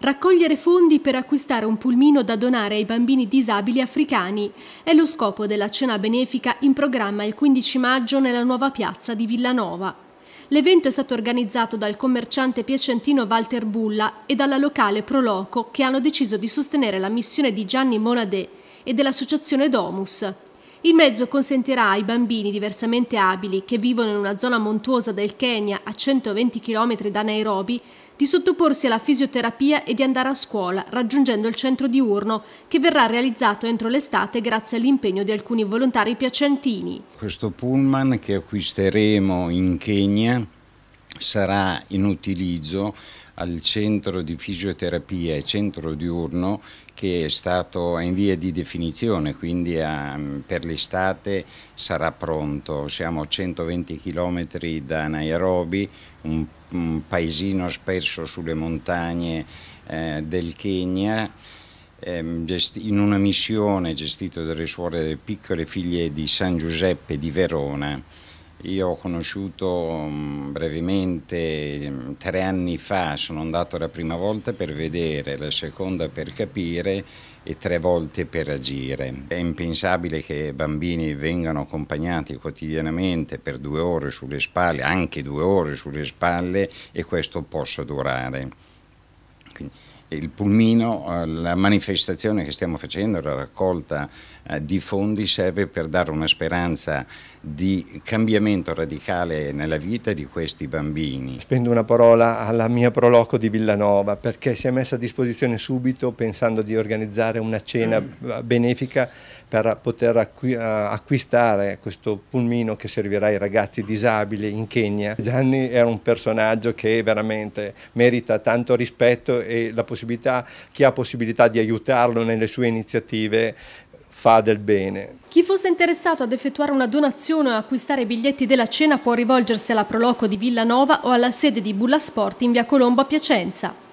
Raccogliere fondi per acquistare un pulmino da donare ai bambini disabili africani è lo scopo della cena benefica in programma il 15 maggio nella nuova piazza di Villanova. L'evento è stato organizzato dal commerciante piacentino Walter Bulla e dalla locale Proloco che hanno deciso di sostenere la missione di Gianni Monadè e dell'associazione Domus, il mezzo consentirà ai bambini diversamente abili che vivono in una zona montuosa del Kenya a 120 km da Nairobi di sottoporsi alla fisioterapia e di andare a scuola raggiungendo il centro diurno che verrà realizzato entro l'estate grazie all'impegno di alcuni volontari piacentini. Questo pullman che acquisteremo in Kenya sarà in utilizzo al centro di fisioterapia e centro diurno che è stato in via di definizione, quindi a, ehm, per l'estate sarà pronto. Siamo a 120 km da Nairobi, un, un paesino spesso sulle montagne eh, del Kenya, ehm, in una missione gestita dalle suore delle piccole figlie di San Giuseppe di Verona io ho conosciuto mm, brevemente mm, tre anni fa, sono andato la prima volta per vedere, la seconda per capire e tre volte per agire. È impensabile che bambini vengano accompagnati quotidianamente per due ore sulle spalle, anche due ore sulle spalle, e questo possa durare. Quindi il pulmino, eh, la manifestazione che stiamo facendo, la raccolta eh, di fondi serve per dare una speranza di cambiamento radicale nella vita di questi bambini. Spendo una parola alla mia proloco di Villanova perché si è messa a disposizione subito pensando di organizzare una cena benefica per poter eh, acquistare questo pulmino che servirà ai ragazzi disabili in Kenya. Gianni è un personaggio che veramente merita tanto rispetto e la possibilità possibilità, chi ha possibilità di aiutarlo nelle sue iniziative fa del bene. Chi fosse interessato ad effettuare una donazione o acquistare i biglietti della cena può rivolgersi alla Proloco di Villanova o alla sede di Bulla Sport in via Colombo a Piacenza.